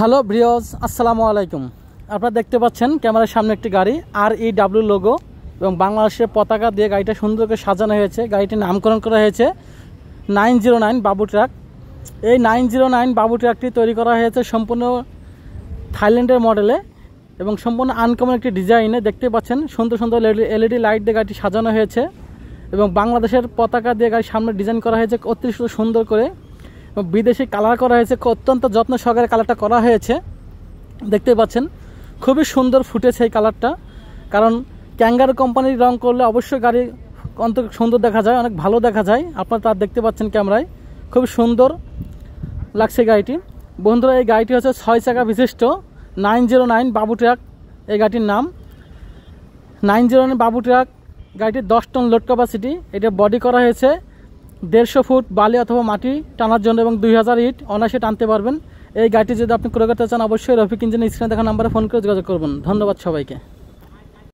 hello ব্রিয়জ আসসালামু আলাইকুম আপনারা দেখতে পাচ্ছেন ক্যামেরার সামনে একটি গাড়ি আর ই ডাব্লিউ লোগো এবং বাংলাদেশের পতাকা দিয়ে গাড়িটা সুন্দর করে সাজানো হয়েছে গাড়িটির নামকরণ করা হয়েছে নাইন জিরো নাইন বাবু ট্রাক এই নাইন জিরো নাইন বাবু ট্রাকটি তৈরি করা হয়েছে সম্পূর্ণ থাইল্যান্ডের মডেলে এবং সম্পূর্ণ আনকমন একটি ডিজাইনে দেখতে পাচ্ছেন সুন্দর সুন্দর এলইডি লাইট দিয়ে গাড়িটি সাজানো হয়েছে এবং বাংলাদেশের পতাকা দিয়ে গাড়ির সামনে ডিজাইন করা হয়েছে অতি সুন্দর করে বিদেশি কালার করা হয়েছে অত্যন্ত যত্ন সহকারে কালারটা করা হয়েছে দেখতে পাচ্ছেন খুবই সুন্দর ফুটেছে এই কালারটা কারণ ক্যাঙ্গার কোম্পানির রং করলে অবশ্যই গাড়ি অন্ত সুন্দর দেখা যায় অনেক ভালো দেখা যায় আপনারা তার দেখতে পাচ্ছেন ক্যামেরায় খুব সুন্দর লাগছে গাড়িটি বন্ধুরা এই গাড়িটি হচ্ছে ছয় চাকা বিশিষ্ট নাইন জিরো নাইন বাবু ট্রাক এই গাড়িটির নাম নাইন জিরো নাইন বাবু ট্রাক গাড়িটির দশ টন লোড ক্যাপাসিটি এটা বডি করা হয়েছে দেড়শো ফুট বালি অথবা মাটি টানার জন্য এবং দুই হাজার ইট অনায়াসে টানতে পারবেন এই গাড়িটি যদি আপনি ক্রয় করতে চান অবশ্যই রফিক ইঞ্জিন স্ক্রিনে দেখা নাম্বারে ফোন করে যোগাযোগ করবেন ধন্যবাদ সবাইকে